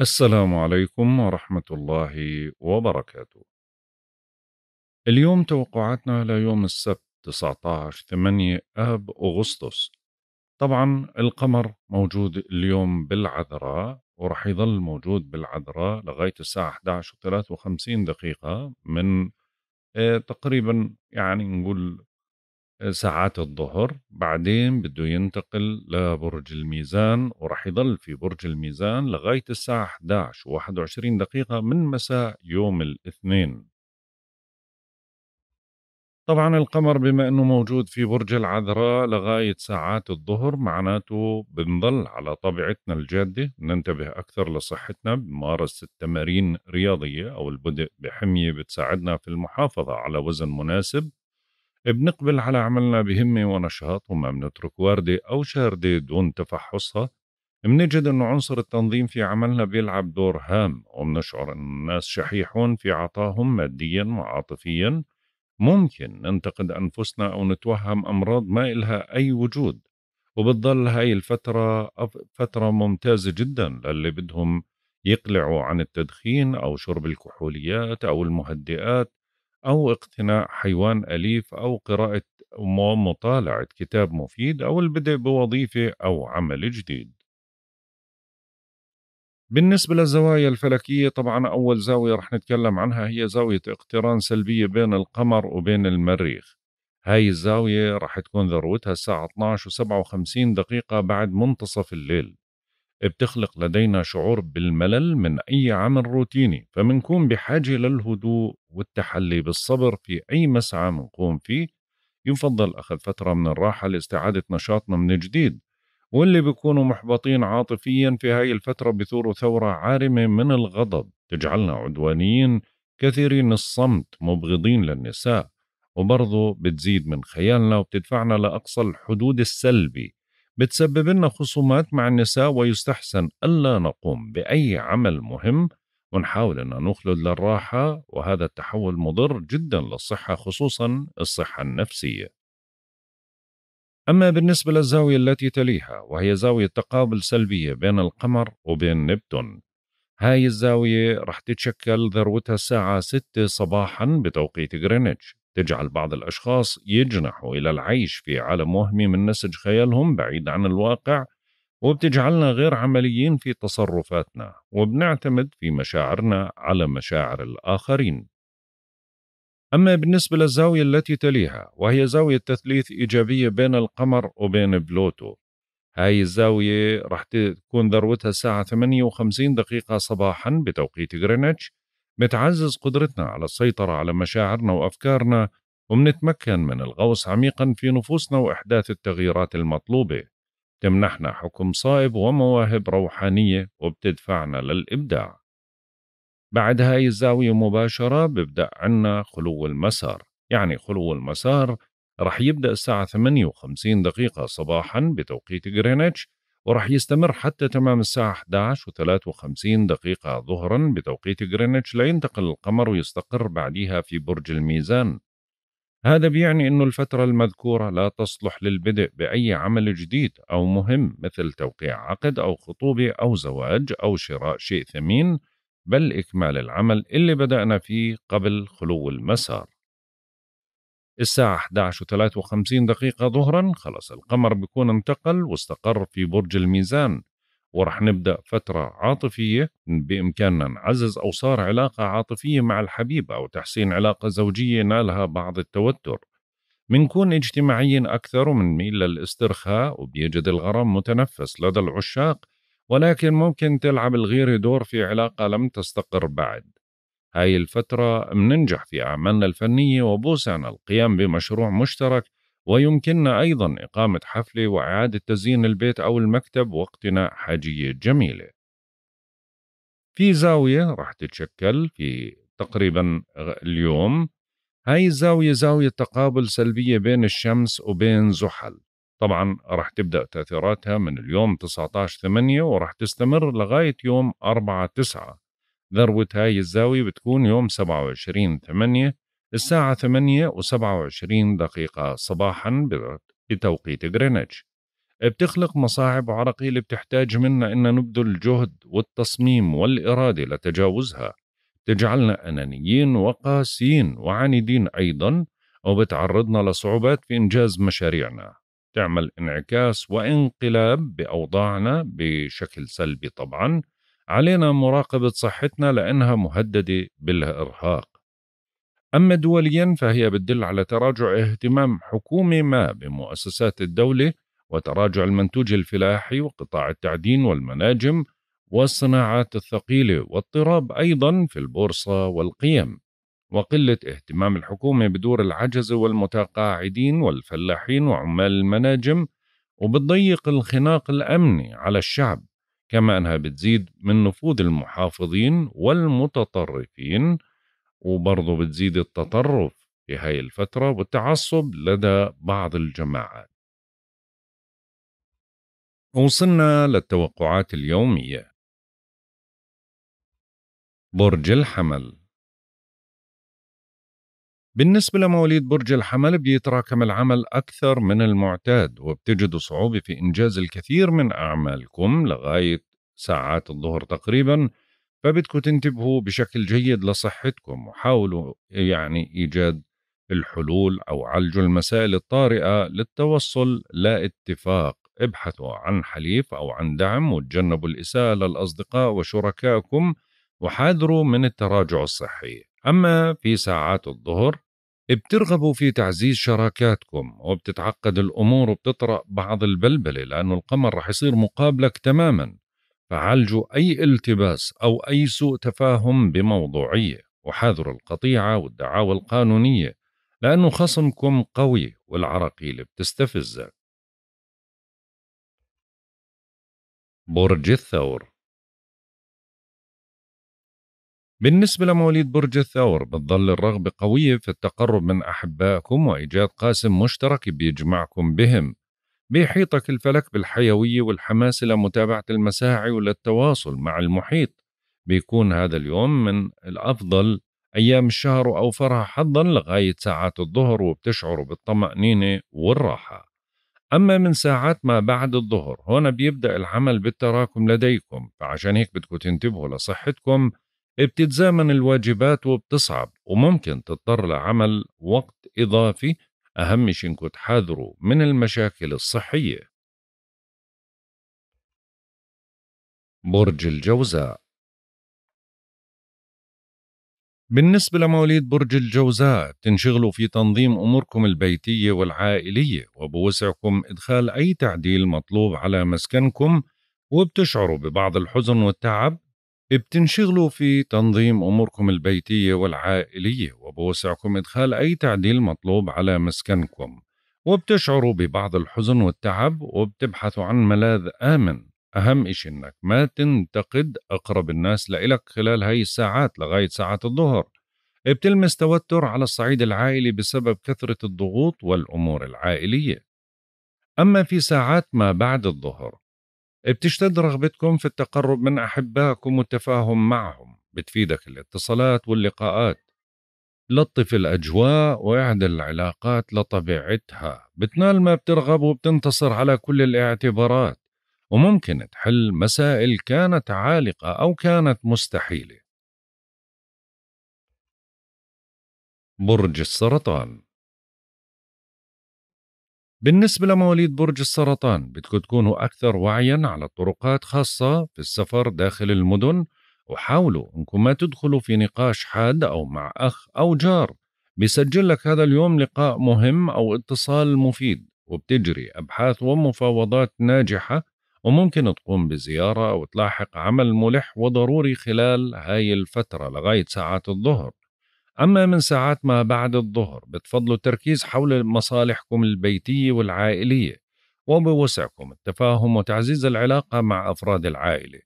السلام عليكم ورحمة الله وبركاته. اليوم توقعاتنا ليوم السبت 19 8 آب أغسطس. طبعا القمر موجود اليوم بالعذراء ورح يظل موجود بالعذراء لغاية الساعة 11 و53 دقيقة من آه، تقريبا يعني نقول ساعات الظهر بعدين بده ينتقل لبرج الميزان ورح يضل في برج الميزان لغاية الساعة 11 و 21 دقيقة من مساء يوم الاثنين طبعا القمر بما أنه موجود في برج العذراء لغاية ساعات الظهر معناته بنضل على طبيعتنا الجادة ننتبه أكثر لصحتنا بممارسة التمارين الرياضية أو البدء بحمية بتساعدنا في المحافظة على وزن مناسب بنقبل على عملنا بهمة ونشاط وما بنترك واردة أو شاردة دون تفحصها منجد أن عنصر التنظيم في عملنا بيلعب دور هام ومنشعر أن الناس شحيحون في عطاهم ماديا وعاطفيا ممكن ننتقد أنفسنا أو نتوهم أمراض ما إلها أي وجود وبتضل هاي الفترة فترة ممتازة جدا للي بدهم يقلعوا عن التدخين أو شرب الكحوليات أو المهدئات أو اقتناء حيوان أليف أو قراءة ومطالعة كتاب مفيد أو البدء بوظيفة أو عمل جديد. بالنسبة للزوايا الفلكية طبعا أول زاوية رح نتكلم عنها هي زاوية اقتران سلبية بين القمر وبين المريخ هاي الزاوية رح تكون ذروتها الساعة 12 و57 دقيقة بعد منتصف الليل بتخلق لدينا شعور بالملل من أي عمل روتيني فمنكون بحاجة للهدوء والتحلي بالصبر في أي مسعى منقوم فيه يفضل أخذ فترة من الراحة لاستعادة نشاطنا من جديد واللي بيكونوا محبطين عاطفيا في هاي الفترة بثوروا ثورة عارمة من الغضب تجعلنا عدوانيين كثيرين الصمت مبغضين للنساء وبرضه بتزيد من خيالنا وبتدفعنا لأقصى الحدود السلبي بتسبب لنا خصومات مع النساء ويستحسن ألا نقوم بأي عمل مهم ونحاول أن نخلد للراحة وهذا التحول مضر جدا للصحة خصوصا الصحة النفسية أما بالنسبة للزاوية التي تليها وهي زاوية تقابل سلبية بين القمر وبين نبتون هاي الزاوية رح تتشكل ذروتها الساعة 6 صباحا بتوقيت غرينتش تجعل بعض الأشخاص يجنحوا إلى العيش في عالم وهمي من نسج خيالهم بعيد عن الواقع وبتجعلنا غير عمليين في تصرفاتنا وبنعتمد في مشاعرنا على مشاعر الآخرين أما بالنسبة للزاوية التي تليها وهي زاوية تثليث إيجابية بين القمر وبين بلوتو هاي الزاوية راح تكون ذروتها الساعة 58 دقيقة صباحا بتوقيت غرينتش بتعزز قدرتنا على السيطرة على مشاعرنا وأفكارنا وبنتمكن من الغوص عميقا في نفوسنا وإحداث التغييرات المطلوبة تمنحنا حكم صائب ومواهب روحانية وبتدفعنا للإبداع بعد هاي الزاوية مباشرة ببدأ عنا خلو المسار يعني خلو المسار رح يبدأ الساعة 58 دقيقة صباحا بتوقيت غرينتش ورح يستمر حتى تمام الساعة 11 و53 دقيقة ظهرا بتوقيت غرينتش لينتقل القمر ويستقر بعدها في برج الميزان هذا بيعني أن الفترة المذكورة لا تصلح للبدء بأي عمل جديد أو مهم مثل توقيع عقد أو خطوبة أو زواج أو شراء شيء ثمين بل إكمال العمل اللي بدأنا فيه قبل خلو المسار الساعة 11:53 دقيقة ظهرا خلاص القمر بيكون انتقل واستقر في برج الميزان ورح نبدأ فترة عاطفية بإمكاننا نعزز او صار علاقة عاطفية مع الحبيب أو تحسين علاقة زوجية نالها بعض التوتر منكون اجتماعيين أكثر ومنميل للاسترخاء وبيجد الغرام متنفس لدى العشاق ولكن ممكن تلعب الغيرة دور في علاقة لم تستقر بعد هاي الفترة مننجح في أعمالنا الفنية وبوسعنا القيام بمشروع مشترك ويمكننا أيضا إقامة حفلة وإعادة تزيين البيت أو المكتب واقتناء حاجية جميلة في زاوية راح تتشكل في تقريبا اليوم هاي الزاوية زاوية تقابل سلبية بين الشمس وبين زحل طبعا راح تبدأ تأثيراتها من اليوم 19 8 وراح تستمر لغاية يوم 4 9 ذروة هاي الزاوية بتكون يوم 27 8 الساعة 8 و27 دقيقة صباحا بتوقيت غرينتش بتخلق مصاعب اللي بتحتاج منا أن نبذل الجهد والتصميم والإرادة لتجاوزها تجعلنا أنانيين وقاسيين وعنيدين أيضا وبتعرضنا لصعوبات في إنجاز مشاريعنا تعمل انعكاس وانقلاب بأوضاعنا بشكل سلبي طبعا علينا مراقبة صحتنا لأنها مهددة بالإرهاق أما دوليا فهي بتدل على تراجع اهتمام حكومة ما بمؤسسات الدولة وتراجع المنتوج الفلاحي وقطاع التعدين والمناجم والصناعات الثقيلة واضطراب أيضا في البورصة والقيم وقلة اهتمام الحكومة بدور العجزة والمتقاعدين والفلاحين وعمال المناجم وبتضيق الخناق الأمني على الشعب كما أنها بتزيد من نفوذ المحافظين والمتطرفين وبرضه بتزيد التطرف في هاي الفترة والتعصب لدى بعض الجماعات وصلنا للتوقعات اليومية برج الحمل بالنسبة لمواليد برج الحمل بيتراكم العمل أكثر من المعتاد وبتجدوا صعوبة في إنجاز الكثير من أعمالكم لغاية ساعات الظهر تقريبا فبدكم تنتبهوا بشكل جيد لصحتكم وحاولوا يعني إيجاد الحلول أو عالجوا المسائل الطارئة للتوصل لاتفاق ابحثوا عن حليف أو عن دعم وتجنبوا الإساءة للأصدقاء وشركائكم وحاذروا من التراجع الصحي أما في ساعات الظهر بترغبوا في تعزيز شراكاتكم وبتتعقد الأمور وبتطرأ بعض البلبلة لأنه القمر رح يصير مقابلك تماما فعالجوا أي التباس أو أي سوء تفاهم بموضوعية وحاذروا القطيعة والدعاوى القانونية لأنه خصمكم قوي والعراقيل بتستفزك برج الثور بالنسبة لمواليد برج الثور بتظل الرغبة قوية في التقرب من أحبائكم وإيجاد قاسم مشترك بيجمعكم بهم بيحيطك الفلك بالحيوية والحماس لمتابعة المساعي وللتواصل مع المحيط بيكون هذا اليوم من الأفضل أيام الشهر وأوفرها حظا لغاية ساعات الظهر وبتشعروا بالطمأنينة والراحة أما من ساعات ما بعد الظهر هنا بيبدأ العمل بالتراكم لديكم فعشان هيك بدكم تنتبهوا لصحتكم بتتزامن الواجبات وبتصعب وممكن تضطر لعمل وقت إضافي أهم شي إنكم تحاذروا من المشاكل الصحية برج الجوزاء بالنسبة لمواليد برج الجوزاء بتنشغلوا في تنظيم أموركم البيتية والعائلية وبوسعكم إدخال أي تعديل مطلوب على مسكنكم وبتشعروا ببعض الحزن والتعب بتنشغلوا في تنظيم أموركم البيتية والعائلية وبوسعكم إدخال أي تعديل مطلوب على مسكنكم وبتشعروا ببعض الحزن والتعب وبتبحثوا عن ملاذ آمن أهم إشي إنك ما تنتقد أقرب الناس لإلك خلال هاي الساعات لغاية ساعات الظهر بتلمس توتر على الصعيد العائلي بسبب كثرة الضغوط والأمور العائلية أما في ساعات ما بعد الظهر بتشتد رغبتكم في التقرب من أحبائكم والتفاهم معهم بتفيدك الاتصالات واللقاءات لطف الأجواء واعدل العلاقات لطبيعتها بتنال ما بترغب وبتنتصر على كل الاعتبارات وممكن تحل مسائل كانت عالقة أو كانت مستحيلة برج السرطان بالنسبة لمواليد برج السرطان بدكم تكونوا أكثر وعيا على الطرقات خاصة في السفر داخل المدن وحاولوا أنكم ما تدخلوا في نقاش حاد أو مع أخ أو جار بيسجل لك هذا اليوم لقاء مهم أو اتصال مفيد وبتجري أبحاث ومفاوضات ناجحة وممكن تقوم بزيارة أو تلاحق عمل ملح وضروري خلال هاي الفترة لغاية ساعات الظهر أما من ساعات ما بعد الظهر بتفضلوا التركيز حول مصالحكم البيتية والعائلية وبوسعكم التفاهم وتعزيز العلاقة مع أفراد العائلة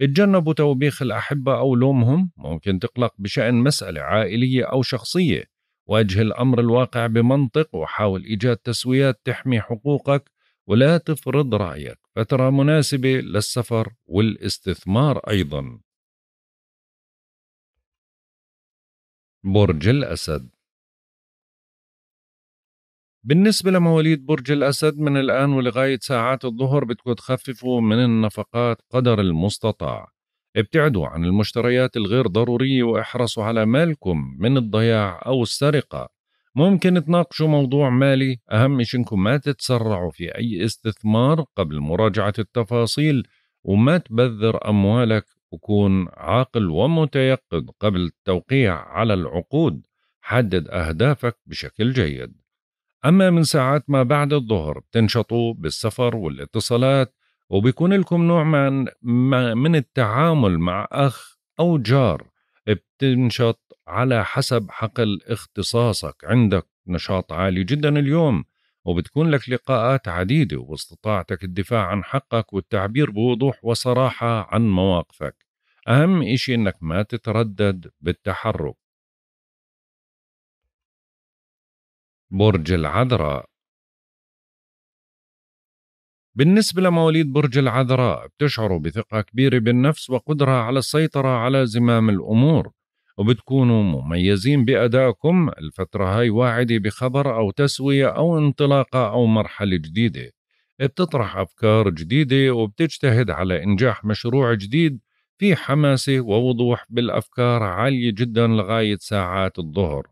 اتجنبوا توبيخ الأحبة أو لومهم ممكن تقلق بشأن مسألة عائلية أو شخصية واجه الأمر الواقع بمنطق وحاول إيجاد تسويات تحمي حقوقك ولا تفرض رأيك فترة مناسبة للسفر والاستثمار أيضاً برج الأسد بالنسبة لمواليد برج الأسد من الآن ولغاية ساعات الظهر بدكم تخففوا من النفقات قدر المستطاع ابتعدوا عن المشتريات الغير ضرورية واحرصوا على مالكم من الضياع أو السرقة ممكن تناقشوا موضوع مالي أهم شيء إنكم ما تتسرعوا في أي استثمار قبل مراجعة التفاصيل وما تبذر أموالك وكون عاقل ومتيقظ قبل التوقيع على العقود حدد أهدافك بشكل جيد أما من ساعات ما بعد الظهر بتنشطوا بالسفر والاتصالات وبيكون لكم نوع من, من التعامل مع أخ أو جار بتنشط على حسب حقل اختصاصك عندك نشاط عالي جدا اليوم وبتكون لك لقاءات عديدة وباستطاعتك الدفاع عن حقك والتعبير بوضوح وصراحة عن مواقفك أهم إشي إنك ما تتردد بالتحرك برج العذراء بالنسبة لمواليد برج العذراء بتشعروا بثقة كبيرة بالنفس وقدرة على السيطرة على زمام الأمور وبتكونوا مميزين بأدائكم الفترة هاي واعدة بخبر أو تسوية أو انطلاقة أو مرحلة جديدة بتطرح أفكار جديدة وبتجتهد على إنجاح مشروع جديد في حماسة ووضوح بالأفكار عالية جدا لغاية ساعات الظهر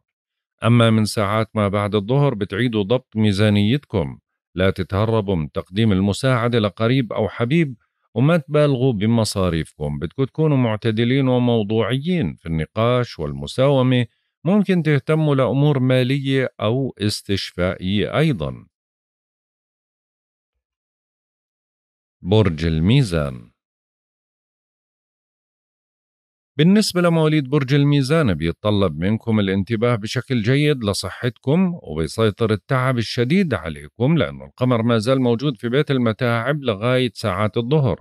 أما من ساعات ما بعد الظهر بتعيدوا ضبط ميزانيتكم لا تتهربوا من تقديم المساعدة لقريب أو حبيب وما تبالغوا بمصاريفكم بدكم تكونوا معتدلين وموضوعيين في النقاش والمساومة ممكن تهتموا لأمور مالية أو استشفائية أيضا برج الميزان بالنسبة لمواليد برج الميزان بيتطلب منكم الانتباه بشكل جيد لصحتكم وبيسيطر التعب الشديد عليكم لأن القمر ما زال موجود في بيت المتاعب لغاية ساعات الظهر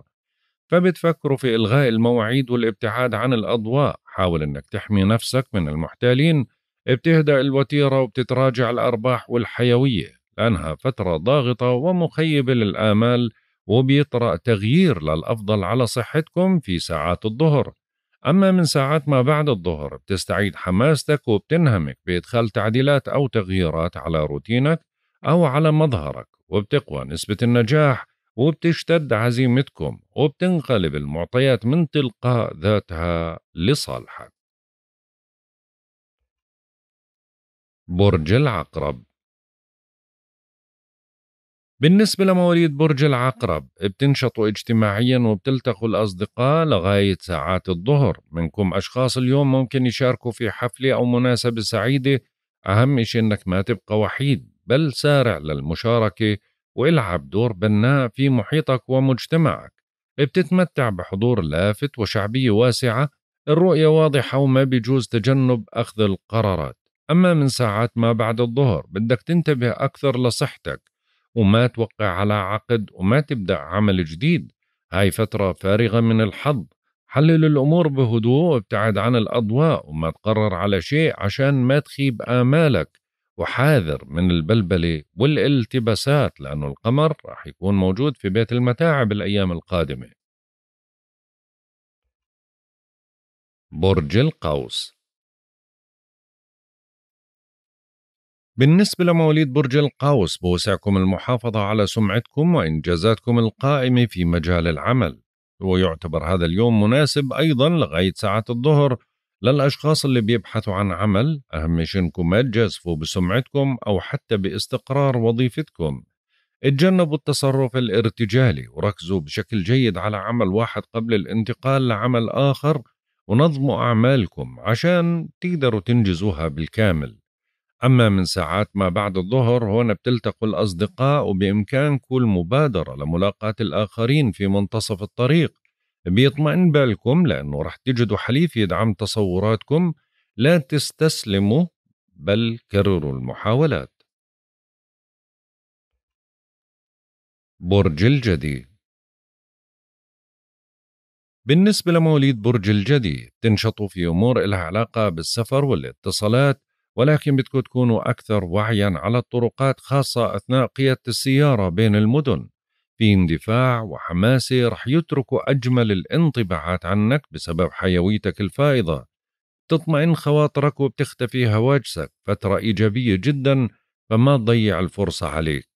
فبتفكروا في إلغاء المواعيد والابتعاد عن الأضواء حاول أنك تحمي نفسك من المحتالين بتهدأ الوتيرة وبتتراجع الأرباح والحيوية لأنها فترة ضاغطة ومخيبة للآمال وبيطرأ تغيير للأفضل على صحتكم في ساعات الظهر أما من ساعات ما بعد الظهر بتستعيد حماستك وبتنهمك بإدخال تعديلات أو تغييرات على روتينك أو على مظهرك وبتقوى نسبة النجاح وبتشتد عزيمتكم وبتنقلب المعطيات من تلقاء ذاتها لصالحك برج العقرب بالنسبة لمواليد برج العقرب بتنشطوا اجتماعيا وبتلتقوا الأصدقاء لغاية ساعات الظهر منكم أشخاص اليوم ممكن يشاركوا في حفلة أو مناسبة سعيدة أهم شيء أنك ما تبقى وحيد بل سارع للمشاركة والعب دور بناء في محيطك ومجتمعك بتتمتع بحضور لافت وشعبية واسعة الرؤية واضحة وما بيجوز تجنب أخذ القرارات أما من ساعات ما بعد الظهر بدك تنتبه أكثر لصحتك وما توقع على عقد وما تبدأ عمل جديد هاي فترة فارغة من الحظ حلل الأمور بهدوء وابتعد عن الأضواء وما تقرر على شيء عشان ما تخيب آمالك وحاذر من البلبلة والالتباسات لأنه القمر راح يكون موجود في بيت المتاعب الأيام القادمة برج القوس بالنسبة لمواليد برج القوس بوسعكم المحافظة على سمعتكم وإنجازاتكم القائمة في مجال العمل ويعتبر هذا اليوم مناسب أيضا لغاية ساعة الظهر للأشخاص اللي بيبحثوا عن عمل أهم شيء إنكم ما تجازفوا بسمعتكم أو حتى باستقرار وظيفتكم اتجنبوا التصرف الارتجالي وركزوا بشكل جيد على عمل واحد قبل الانتقال لعمل آخر ونظموا أعمالكم عشان تقدروا تنجزوها بالكامل أما من ساعات ما بعد الظهر هنا بتلتقوا الأصدقاء وبإمكانكم المبادرة لملاقاة الآخرين في منتصف الطريق بيطمئن بالكم لأنه رح تجدوا حليف يدعم تصوراتكم لا تستسلموا بل كرروا المحاولات برج الجدي بالنسبة لمواليد برج الجدي تنشطوا في أمور إلها علاقة بالسفر والاتصالات ولكن بدكم تكونوا أكثر وعيا على الطرقات خاصة أثناء قيادة السيارة بين المدن في اندفاع وحماسة رح يتركوا أجمل الانطباعات عنك بسبب حيويتك الفائضة تطمئن خواطرك وبتختفي هواجسك فترة إيجابية جدا فما تضيع الفرصة عليك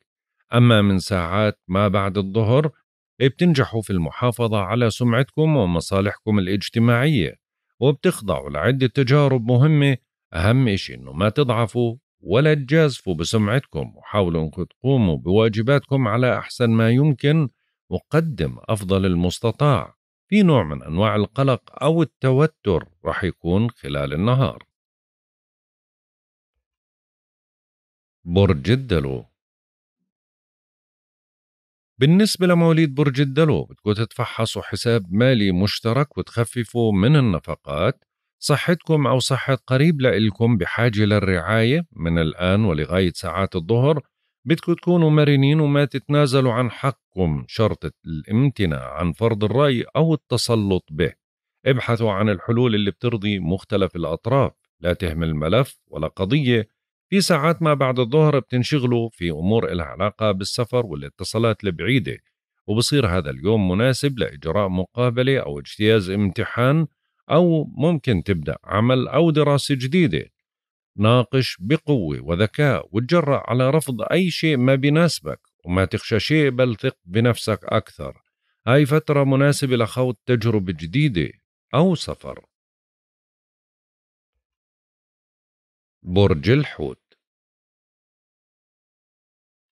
أما من ساعات ما بعد الظهر بتنجحوا في المحافظة على سمعتكم ومصالحكم الاجتماعية وبتخضعوا لعدة تجارب مهمة أهم إشي إنه ما تضعفوا ولا تجازفوا بسمعتكم وحاولوا إنكم تقوموا بواجباتكم على أحسن ما يمكن وقدم أفضل المستطاع في نوع من أنواع القلق أو التوتر رح يكون خلال النهار برج الدلو بالنسبة لمواليد برج الدلو بدكم تتفحصوا حساب مالي مشترك وتخففوا من النفقات صحتكم أو صحة قريب لإلكم بحاجة للرعاية من الآن ولغاية ساعات الظهر بدكم تكونوا مرنين وما تتنازلوا عن حقكم شرط الامتناع عن فرض الرأي أو التسلط به ابحثوا عن الحلول اللي بترضي مختلف الأطراف لا تهمل ملف ولا قضية في ساعات ما بعد الظهر بتنشغلوا في أمور إلها علاقة بالسفر والاتصالات البعيدة وبصير هذا اليوم مناسب لإجراء مقابلة أو اجتياز امتحان أو ممكن تبدأ عمل أو دراسة جديدة ناقش بقوة وذكاء وتجرأ على رفض أي شيء ما بيناسبك وما تخشى شيء بل ثق بنفسك أكثر هاي فترة مناسبة لخوض تجربة جديدة أو سفر برج الحوت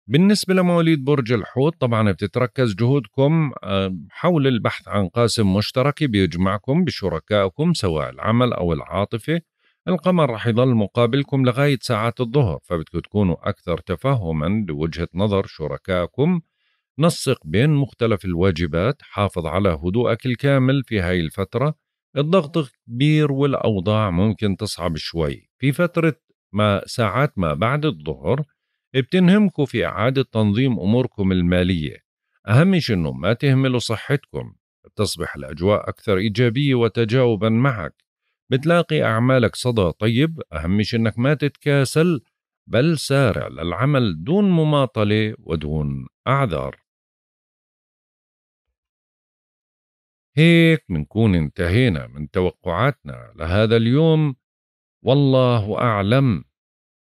بالنسبة لمواليد برج الحوت طبعا بتتركز جهودكم آه، حول البحث عن قاسم مشترك بيجمعكم بشركائكم سواء العمل أو العاطفة القمر رح يظل مقابلكم لغاية ساعات الظهر فبدكم تكونوا أكثر تفهما لوجهة نظر شركائكم نسق بين مختلف الواجبات حافظ على هدوءك الكامل في هاي الفترة الضغط كبير والأوضاع ممكن تصعب شوي في فترة ما ساعات ما بعد الظهر بتنهمكم في إعادة تنظيم أموركم المالية أهم شيء إنه ما تهملوا صحتكم بتصبح الأجواء أكثر إيجابية وتجاوبا معك بتلاقي أعمالك صدى طيب أهم شيء إنك ما تتكاسل بل سارع للعمل دون مماطلة ودون أعذار هيك منكون انتهينا من توقعاتنا لهذا اليوم والله أعلم